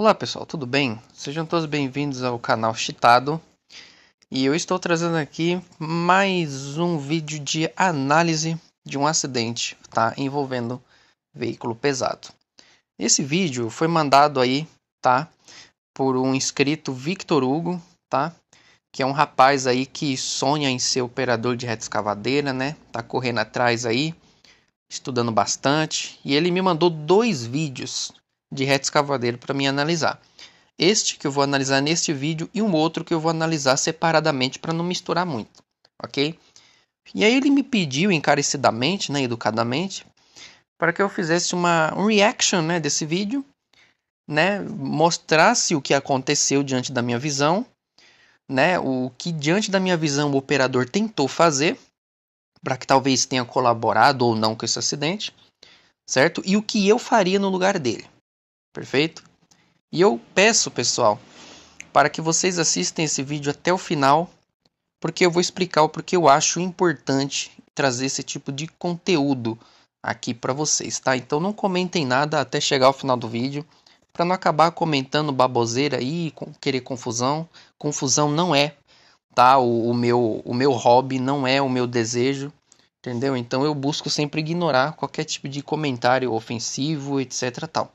Olá pessoal, tudo bem? Sejam todos bem-vindos ao canal Chitado e eu estou trazendo aqui mais um vídeo de análise de um acidente tá? envolvendo veículo pesado. Esse vídeo foi mandado aí tá? por um inscrito Victor Hugo, tá? que é um rapaz aí que sonha em ser operador de reta escavadeira, né? Tá correndo atrás aí, estudando bastante, e ele me mandou dois vídeos de reto escavadeiro para me analisar. Este que eu vou analisar neste vídeo e um outro que eu vou analisar separadamente para não misturar muito, ok? E aí ele me pediu encarecidamente, né, educadamente, para que eu fizesse uma um reaction, né, desse vídeo, né, mostrasse o que aconteceu diante da minha visão, né, o que diante da minha visão o operador tentou fazer para que talvez tenha colaborado ou não com esse acidente, certo? E o que eu faria no lugar dele perfeito? E eu peço, pessoal, para que vocês assistam esse vídeo até o final, porque eu vou explicar o porquê eu acho importante trazer esse tipo de conteúdo aqui para vocês, tá? Então não comentem nada até chegar ao final do vídeo, para não acabar comentando baboseira aí, querer confusão. Confusão não é, tá? O, o, meu, o meu hobby não é o meu desejo, entendeu? Então eu busco sempre ignorar qualquer tipo de comentário ofensivo, etc, tal.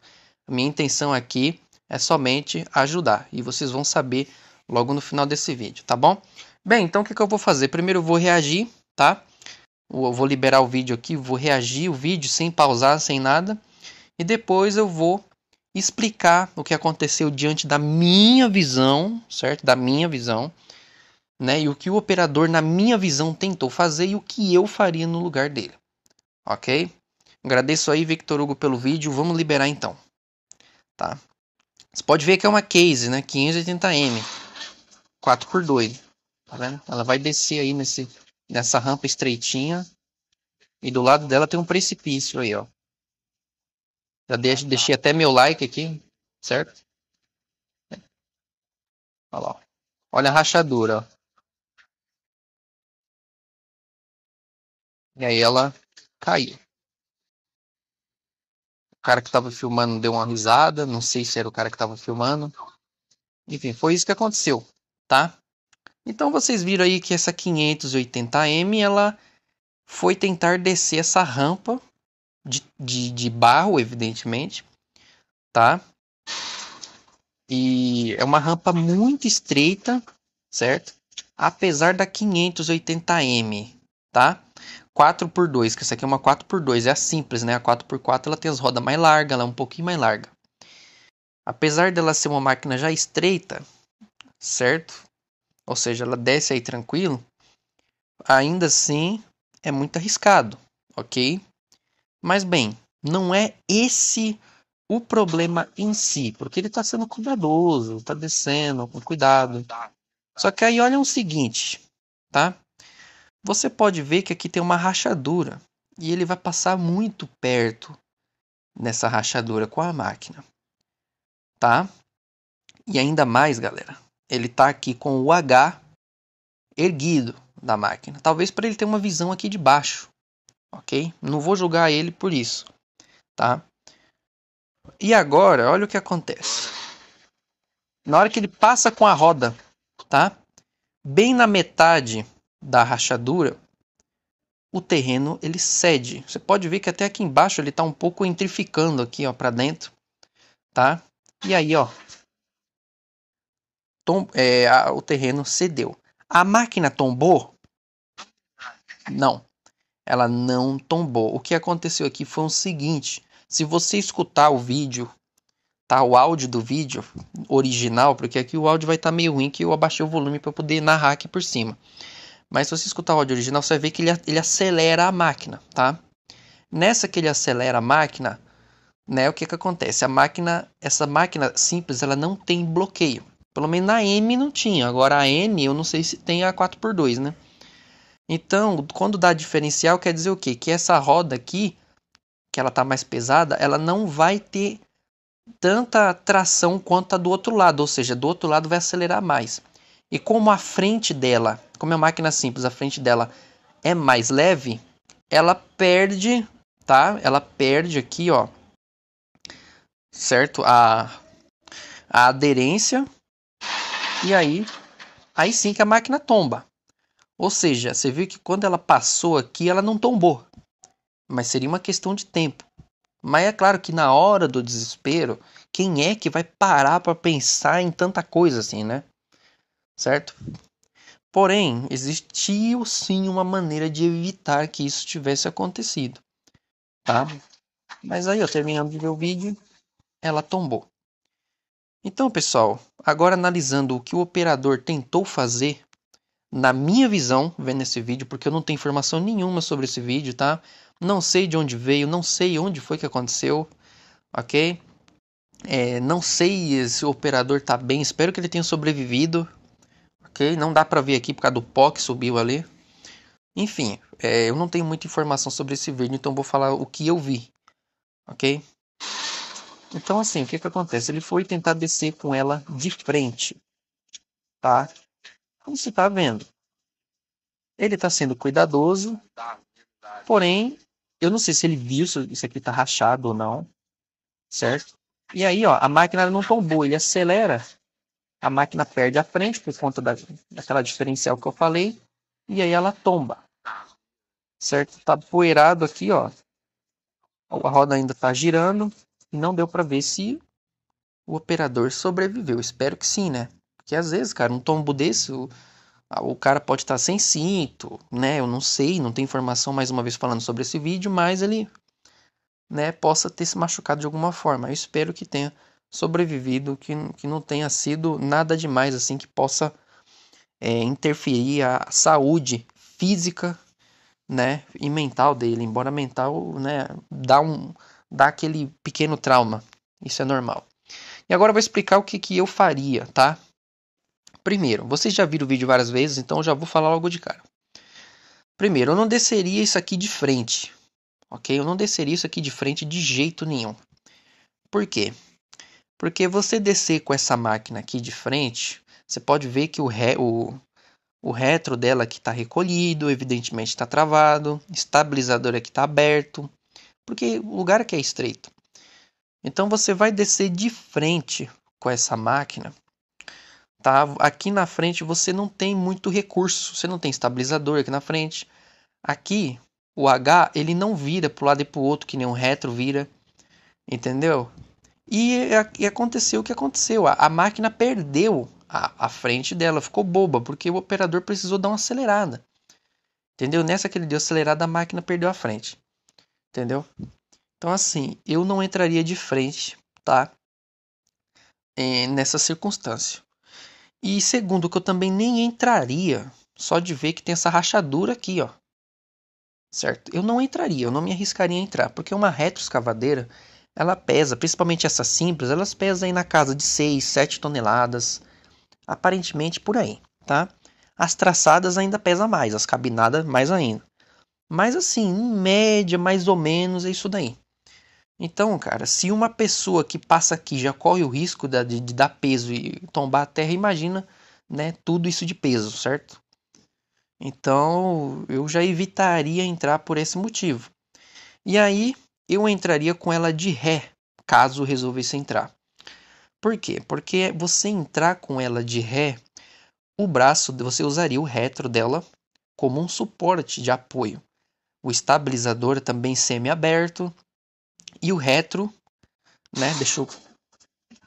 Minha intenção aqui é somente ajudar e vocês vão saber logo no final desse vídeo, tá bom? Bem, então o que, que eu vou fazer? Primeiro eu vou reagir, tá? Eu vou liberar o vídeo aqui, vou reagir o vídeo sem pausar, sem nada. E depois eu vou explicar o que aconteceu diante da minha visão, certo? Da minha visão, né? E o que o operador, na minha visão, tentou fazer e o que eu faria no lugar dele, ok? Agradeço aí, Victor Hugo, pelo vídeo. Vamos liberar então. Tá? Você pode ver que é uma case, né? 580M. 4x2. Tá vendo? Ela vai descer aí nesse, nessa rampa estreitinha. E do lado dela tem um precipício aí, ó. Já deixo, ah, tá. deixei até meu like aqui, certo? Olha lá. Olha a rachadura, ó. E aí ela caiu cara que estava filmando deu uma risada, não sei se era o cara que estava filmando. Enfim, foi isso que aconteceu, tá? Então vocês viram aí que essa 580M ela foi tentar descer essa rampa de, de, de barro, evidentemente, tá? E é uma rampa muito estreita, certo? Apesar da 580M, tá? 4x2, que essa aqui é uma 4x2, é a simples, né? A 4x4 ela tem as rodas mais largas, ela é um pouquinho mais larga. Apesar dela ser uma máquina já estreita, certo? Ou seja, ela desce aí tranquilo, ainda assim é muito arriscado, ok? Mas bem, não é esse o problema em si, porque ele está sendo cuidadoso, está descendo com cuidado. Só que aí olha o seguinte, tá? você pode ver que aqui tem uma rachadura e ele vai passar muito perto nessa rachadura com a máquina, tá? E ainda mais, galera, ele tá aqui com o H erguido da máquina, talvez para ele ter uma visão aqui de baixo, ok? Não vou julgar ele por isso, tá? E agora, olha o que acontece. Na hora que ele passa com a roda, tá? Bem na metade da rachadura, o terreno ele cede. Você pode ver que até aqui embaixo ele está um pouco entrificando aqui, ó, para dentro, tá? E aí, ó, tom, é, a, o terreno cedeu. A máquina tombou? Não, ela não tombou. O que aconteceu aqui foi o seguinte: se você escutar o vídeo, tá, o áudio do vídeo original, porque aqui o áudio vai estar tá meio ruim que eu abaixei o volume para poder narrar aqui por cima. Mas se você escutar o áudio original, você vai ver que ele, ele acelera a máquina, tá? Nessa que ele acelera a máquina, né, o que, que acontece? A máquina, essa máquina simples, ela não tem bloqueio. Pelo menos na M não tinha. Agora a N, eu não sei se tem a 4x2, né? Então, quando dá diferencial, quer dizer o quê? Que essa roda aqui, que ela tá mais pesada, ela não vai ter tanta tração quanto a do outro lado, ou seja, do outro lado vai acelerar mais. E como a frente dela, como é uma máquina simples, a frente dela é mais leve, ela perde, tá? Ela perde aqui, ó, certo? A, a aderência. E aí, aí sim que a máquina tomba. Ou seja, você viu que quando ela passou aqui, ela não tombou. Mas seria uma questão de tempo. Mas é claro que na hora do desespero, quem é que vai parar para pensar em tanta coisa assim, né? certo? Porém, existiu sim uma maneira de evitar que isso tivesse acontecido, tá? Mas aí, eu terminando de ver o vídeo, ela tombou. Então, pessoal, agora analisando o que o operador tentou fazer, na minha visão, vendo esse vídeo, porque eu não tenho informação nenhuma sobre esse vídeo, tá? Não sei de onde veio, não sei onde foi que aconteceu, ok? É, não sei se o operador tá bem, espero que ele tenha sobrevivido, ok? Não dá para ver aqui por causa do pó que subiu ali. Enfim, é, eu não tenho muita informação sobre esse vídeo, então vou falar o que eu vi, ok? Então, assim, o que que acontece? Ele foi tentar descer com ela de frente, tá? Como você tá vendo. Ele tá sendo cuidadoso, porém, eu não sei se ele viu se isso aqui tá rachado ou não, certo? E aí, ó, a máquina não tombou, ele acelera a máquina perde a frente por conta da, daquela diferencial que eu falei, e aí ela tomba. Certo? Tá poeirado aqui, ó. A roda ainda tá girando e não deu para ver se o operador sobreviveu. Espero que sim, né? Porque às vezes, cara, um tombo desse, o, o cara pode estar tá sem cinto, né? Eu não sei, não tem informação mais uma vez falando sobre esse vídeo, mas ele né, possa ter se machucado de alguma forma. Eu espero que tenha sobrevivido, que, que não tenha sido nada demais assim que possa é, interferir a saúde física, né, e mental dele. Embora mental, né, dá um dá aquele pequeno trauma. Isso é normal. E agora eu vou explicar o que, que eu faria, tá? Primeiro, vocês já viram o vídeo várias vezes, então eu já vou falar logo de cara. Primeiro, eu não desceria isso aqui de frente, ok? Eu não desceria isso aqui de frente de jeito nenhum. Por quê? Porque você descer com essa máquina aqui de frente, você pode ver que o, re, o, o retro dela aqui está recolhido, evidentemente está travado, estabilizador aqui está aberto, porque o lugar aqui é estreito. Então você vai descer de frente com essa máquina, tá? Aqui na frente você não tem muito recurso, você não tem estabilizador aqui na frente. Aqui o H ele não vira para o lado e para o outro que nem um retro vira, entendeu? E, é, e aconteceu o que aconteceu. A, a máquina perdeu a, a frente dela, ficou boba, porque o operador precisou dar uma acelerada. Entendeu? Nessa que ele deu acelerada, a máquina perdeu a frente. Entendeu? Então, assim, eu não entraria de frente, tá? É, nessa circunstância. E segundo, que eu também nem entraria, só de ver que tem essa rachadura aqui, ó. Certo? Eu não entraria, eu não me arriscaria a entrar, porque uma retroescavadeira ela pesa, principalmente essas simples, elas pesam aí na casa de 6, 7 toneladas, aparentemente por aí, tá? As traçadas ainda pesam mais, as cabinadas mais ainda. Mas assim, em média, mais ou menos, é isso daí. Então, cara, se uma pessoa que passa aqui já corre o risco de, de dar peso e tombar a terra, imagina, né, tudo isso de peso, certo? Então, eu já evitaria entrar por esse motivo. E aí, eu entraria com ela de ré, caso resolvesse entrar. Por quê? Porque você entrar com ela de ré, o braço, você usaria o retro dela como um suporte de apoio. O estabilizador também semi-aberto e o retro, né? Deixa eu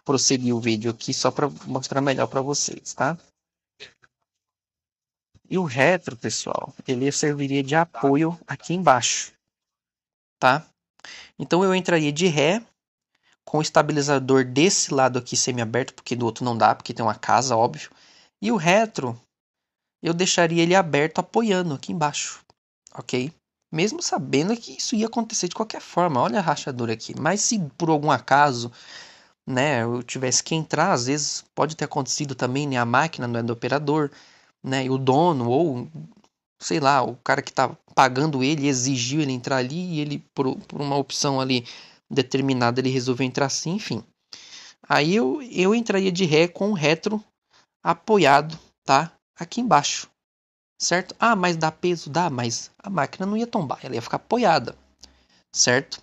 prosseguir o vídeo aqui só para mostrar melhor para vocês, tá? E o retro, pessoal, ele serviria de apoio aqui embaixo, tá? Então eu entraria de ré com o estabilizador desse lado aqui semi aberto porque do outro não dá, porque tem uma casa, óbvio. E o retro eu deixaria ele aberto apoiando aqui embaixo, ok? Mesmo sabendo que isso ia acontecer de qualquer forma, olha a rachadura aqui. Mas se por algum acaso né, eu tivesse que entrar, às vezes pode ter acontecido também, né, a máquina não é do operador, né, e o dono ou sei lá, o cara que está pagando ele exigiu ele entrar ali e ele, por, por uma opção ali determinada, ele resolveu entrar assim, enfim. Aí eu, eu entraria de ré com o retro apoiado, tá? Aqui embaixo, certo? Ah, mas dá peso? Dá, mas a máquina não ia tombar, ela ia ficar apoiada, certo?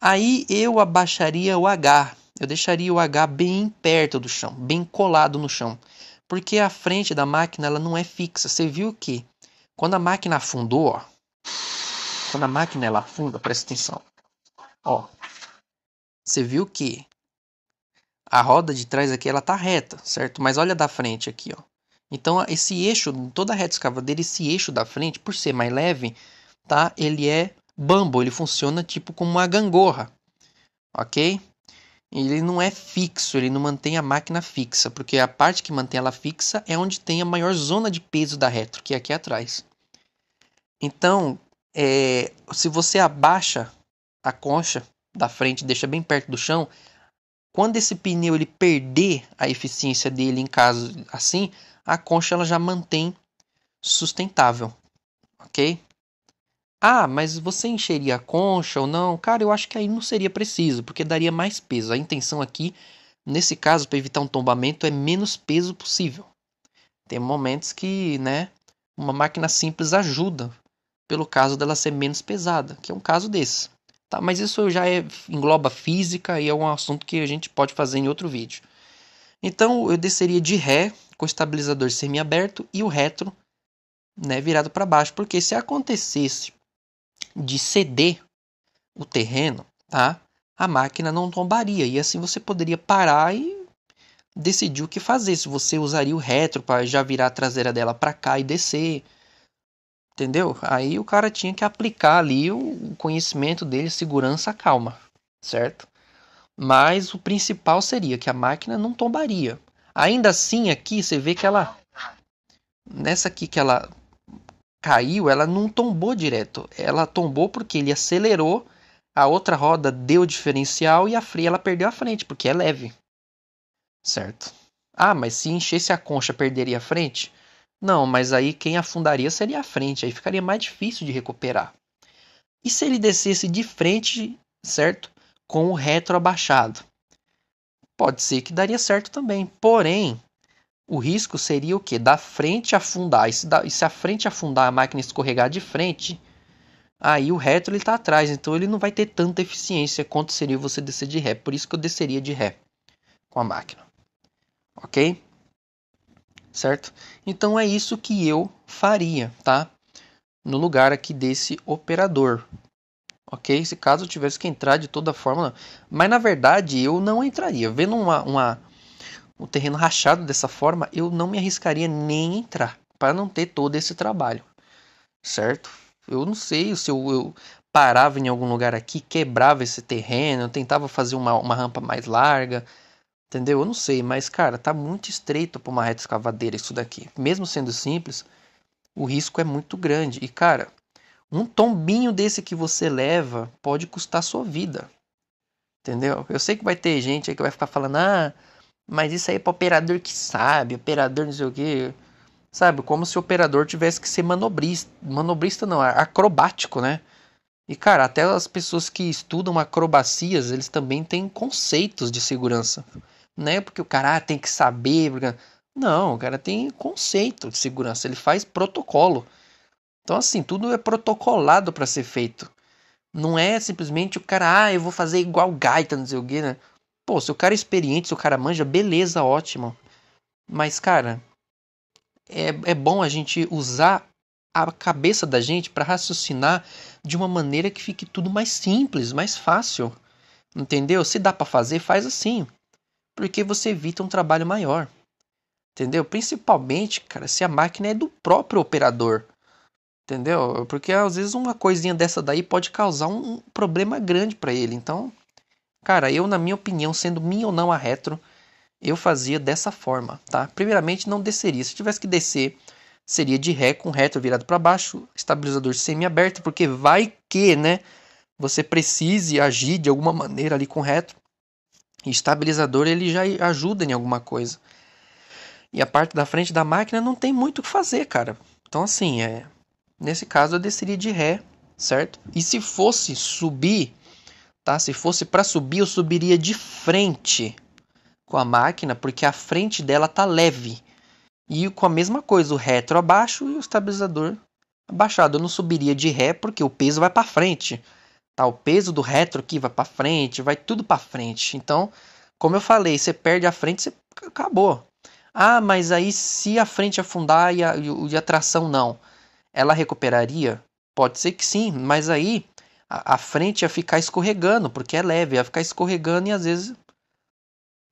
Aí eu abaixaria o H, eu deixaria o H bem perto do chão, bem colado no chão, porque a frente da máquina ela não é fixa. Você viu que quando a máquina afundou, ó, quando a máquina ela afunda, presta atenção. Ó, você viu que a roda de trás aqui ela tá reta, certo? Mas olha da frente aqui, ó. Então esse eixo, toda a reta escavadeira, esse eixo da frente, por ser mais leve, tá? Ele é bambo, ele funciona tipo como uma gangorra, ok? ele não é fixo, ele não mantém a máquina fixa, porque a parte que mantém ela fixa é onde tem a maior zona de peso da retro, que é aqui atrás. Então, é, se você abaixa a concha da frente, deixa bem perto do chão, quando esse pneu ele perder a eficiência dele em caso assim, a concha ela já mantém sustentável, ok? Ah, mas você encheria a concha ou não? Cara, eu acho que aí não seria preciso, porque daria mais peso. A intenção aqui, nesse caso, para evitar um tombamento, é menos peso possível. Tem momentos que, né, uma máquina simples ajuda, pelo caso dela ser menos pesada, que é um caso desse. Tá, mas isso já é, engloba física e é um assunto que a gente pode fazer em outro vídeo. Então eu desceria de ré com o estabilizador semiaberto e o retro né, virado para baixo, porque se acontecesse de ceder o terreno, tá? A máquina não tombaria e assim você poderia parar e decidir o que fazer. Se você usaria o retro para já virar a traseira dela para cá e descer, entendeu? Aí o cara tinha que aplicar ali o conhecimento dele, segurança, calma, certo? Mas o principal seria que a máquina não tombaria. Ainda assim, aqui você vê que ela nessa aqui que ela caiu, ela não tombou direto. Ela tombou porque ele acelerou, a outra roda deu diferencial e a freia ela perdeu a frente, porque é leve. Certo. Ah, mas se enchesse a concha, perderia a frente? Não, mas aí quem afundaria seria a frente, aí ficaria mais difícil de recuperar. E se ele descesse de frente, certo? Com o retro abaixado? Pode ser que daria certo também. Porém, o risco seria o que? Da frente afundar. E se, da, e se a frente afundar, a máquina escorregar de frente, aí o retro está atrás. Então ele não vai ter tanta eficiência quanto seria você descer de ré. Por isso que eu desceria de ré com a máquina. Ok? Certo? Então é isso que eu faria, tá? No lugar aqui desse operador. Ok? Se caso eu tivesse que entrar de toda forma. Mas na verdade eu não entraria. Vendo uma, uma o terreno rachado dessa forma, eu não me arriscaria nem entrar, para não ter todo esse trabalho, certo? Eu não sei se eu, eu parava em algum lugar aqui, quebrava esse terreno, tentava fazer uma, uma rampa mais larga, entendeu? Eu não sei, mas cara, tá muito estreito para uma reta escavadeira isso daqui. Mesmo sendo simples, o risco é muito grande. E cara, um tombinho desse que você leva pode custar sua vida. Entendeu? Eu sei que vai ter gente aí que vai ficar falando: "Ah, mas isso aí é para operador que sabe, operador não sei o que. Sabe, como se o operador tivesse que ser manobrista. Manobrista não, acrobático, né? E cara, até as pessoas que estudam acrobacias, eles também têm conceitos de segurança. Não é porque o cara ah, tem que saber. Não, o cara tem conceito de segurança, ele faz protocolo. Então, assim, tudo é protocolado para ser feito. Não é simplesmente o cara, ah, eu vou fazer igual gaita, não sei o quê, né? Pô, se o cara é experiente, se o cara manja, beleza, ótimo. Mas, cara, é, é bom a gente usar a cabeça da gente para raciocinar de uma maneira que fique tudo mais simples, mais fácil. Entendeu? Se dá para fazer, faz assim. Porque você evita um trabalho maior. Entendeu? Principalmente, cara, se a máquina é do próprio operador. Entendeu? Porque às vezes uma coisinha dessa daí pode causar um problema grande para ele. Então, Cara, eu, na minha opinião, sendo minha ou não a retro, eu fazia dessa forma, tá? Primeiramente, não desceria. Se tivesse que descer, seria de ré com retro virado para baixo, estabilizador semi-aberto, porque vai que, né, você precise agir de alguma maneira ali com reto, E estabilizador ele já ajuda em alguma coisa. E a parte da frente da máquina não tem muito o que fazer, cara. Então assim, é, nesse caso eu desceria de ré, certo? E se fosse subir Tá? Se fosse para subir, eu subiria de frente com a máquina, porque a frente dela tá leve. E com a mesma coisa, o retro abaixo e o estabilizador abaixado. Eu não subiria de ré porque o peso vai para frente. Tá, o peso do retro aqui vai para frente, vai tudo para frente. Então, como eu falei, você perde a frente, você acabou. Ah, mas aí se a frente afundar e a, e a tração não, ela recuperaria? Pode ser que sim, mas aí a, frente ia ficar escorregando, porque é leve, ia ficar escorregando e às vezes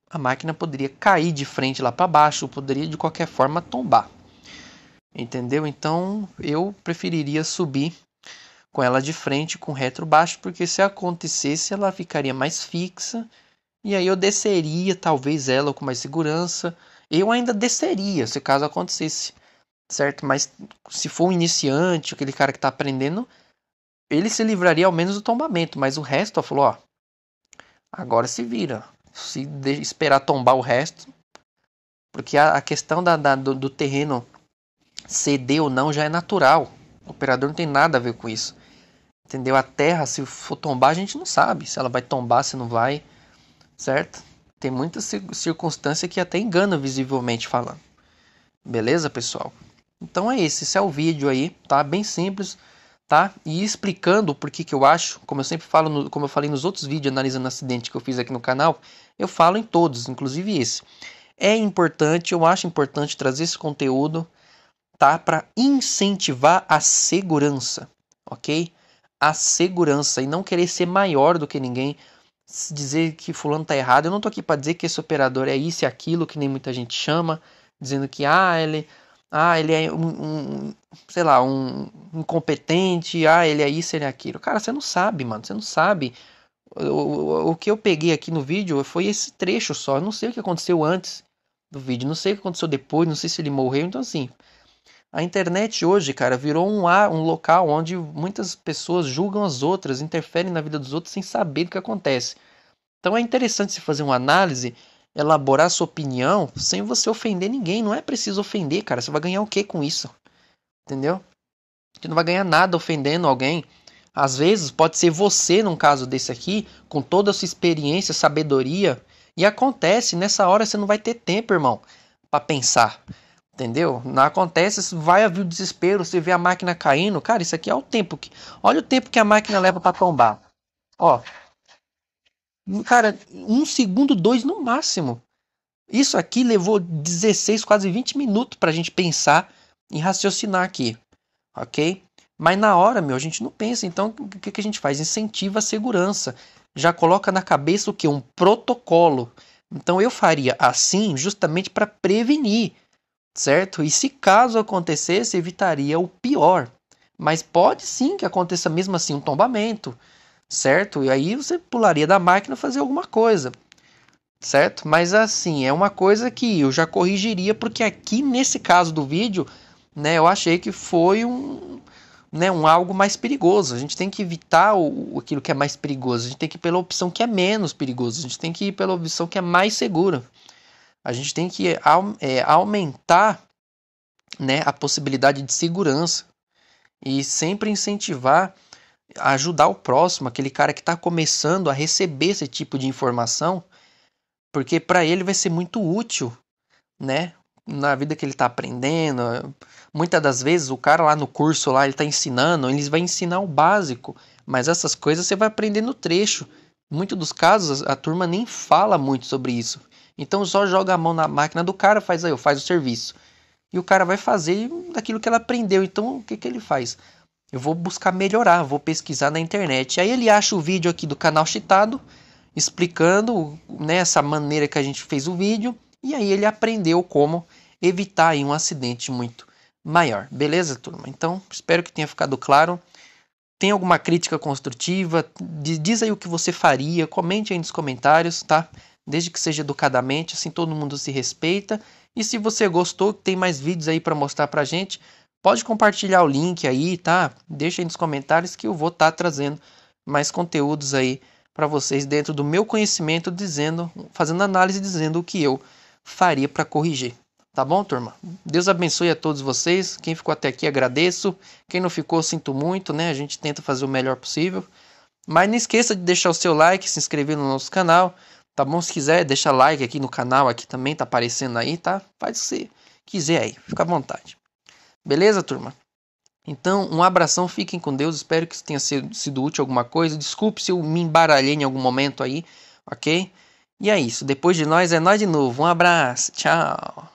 a máquina poderia cair de frente lá para baixo, poderia de qualquer forma tombar. Entendeu? Então eu preferiria subir com ela de frente com retro baixo, porque se acontecesse ela ficaria mais fixa e aí eu desceria talvez ela com mais segurança. Eu ainda desceria se caso acontecesse, certo? Mas se for um iniciante, aquele cara que está aprendendo, ele se livraria ao menos do tombamento, mas o resto, ó, falou, ó, agora se vira. Se esperar tombar o resto, porque a, a questão da, da, do, do terreno ceder ou não já é natural. O operador não tem nada a ver com isso. Entendeu? A terra, se for tombar, a gente não sabe se ela vai tombar, se não vai, certo? Tem muita circunstância que até engana visivelmente falando. Beleza, pessoal? Então é esse, esse é o vídeo aí, tá? Bem simples tá? E explicando por que que eu acho, como eu sempre falo, no, como eu falei nos outros vídeos analisando acidente que eu fiz aqui no canal, eu falo em todos, inclusive esse. É importante, eu acho importante trazer esse conteúdo, tá? Para incentivar a segurança, ok? A segurança e não querer ser maior do que ninguém, dizer que fulano tá errado. Eu não tô aqui para dizer que esse operador é isso e aquilo que nem muita gente chama, dizendo que ah ele ah, ele é um, um sei lá, um incompetente. Ah, ele é isso, ele é aquilo. Cara, você não sabe, mano. Você não sabe. O, o, o que eu peguei aqui no vídeo foi esse trecho só. Eu não sei o que aconteceu antes do vídeo. Não sei o que aconteceu depois. Não sei se ele morreu. Então, assim, a internet hoje, cara, virou um, um local onde muitas pessoas julgam as outras, interferem na vida dos outros sem saber do que acontece. Então é interessante se fazer uma análise elaborar sua opinião sem você ofender ninguém. Não é preciso ofender, cara. Você vai ganhar o que com isso? Entendeu? Você não vai ganhar nada ofendendo alguém. Às vezes pode ser você, num caso desse aqui, com toda a sua experiência, sabedoria, e acontece, nessa hora você não vai ter tempo, irmão, para pensar. Entendeu? Não acontece, vai haver o desespero, você vê a máquina caindo. Cara, isso aqui é o tempo que. Olha o tempo que a máquina leva para tombar. Ó, Cara, um segundo, dois no máximo. Isso aqui levou 16, quase 20 minutos para a gente pensar e raciocinar aqui, ok? Mas na hora, meu, a gente não pensa. Então, o que, que a gente faz? Incentiva a segurança. Já coloca na cabeça o que? Um protocolo. Então, eu faria assim justamente para prevenir, certo? E se caso acontecesse, evitaria o pior. Mas pode sim que aconteça mesmo assim um tombamento, certo? E aí você pularia da máquina fazer alguma coisa, certo? Mas assim, é uma coisa que eu já corrigiria, porque aqui nesse caso do vídeo, né, eu achei que foi um, né, um algo mais perigoso. A gente tem que evitar o, aquilo que é mais perigoso, a gente tem que ir pela opção que é menos perigoso, a gente tem que ir pela opção que é mais segura. A gente tem que é, aumentar né, a possibilidade de segurança e sempre incentivar ajudar o próximo, aquele cara que está começando a receber esse tipo de informação, porque para ele vai ser muito útil, né? Na vida que ele está aprendendo. Muitas das vezes o cara lá no curso lá ele está ensinando, eles vai ensinar o básico, mas essas coisas você vai aprender no trecho. Muitos dos casos a turma nem fala muito sobre isso. Então só joga a mão na máquina do cara, faz aí, faz o serviço. E o cara vai fazer daquilo que ela aprendeu. Então o que, que ele faz? Eu vou buscar melhorar, vou pesquisar na internet. Aí ele acha o vídeo aqui do canal Chitado, explicando né, maneira que a gente fez o vídeo. E aí ele aprendeu como evitar aí, um acidente muito maior. Beleza, turma? Então, espero que tenha ficado claro. Tem alguma crítica construtiva? Diz aí o que você faria, comente aí nos comentários, tá? Desde que seja educadamente, assim todo mundo se respeita. E se você gostou, tem mais vídeos aí para mostrar pra gente. Pode compartilhar o link aí, tá? Deixa aí nos comentários que eu vou estar tá trazendo mais conteúdos aí para vocês dentro do meu conhecimento, dizendo, fazendo análise, dizendo o que eu faria para corrigir. Tá bom, turma? Deus abençoe a todos vocês. Quem ficou até aqui, agradeço. Quem não ficou, sinto muito, né? A gente tenta fazer o melhor possível. Mas não esqueça de deixar o seu like, se inscrever no nosso canal, tá bom? Se quiser, deixa like aqui no canal, aqui também tá aparecendo aí, tá? Faz o que você quiser aí, fica à vontade. Beleza, turma? Então, um abração, fiquem com Deus, espero que tenha sido, sido útil alguma coisa. Desculpe se eu me embaralhei em algum momento aí, ok? E é isso, depois de nós é nós de novo. Um abraço, tchau!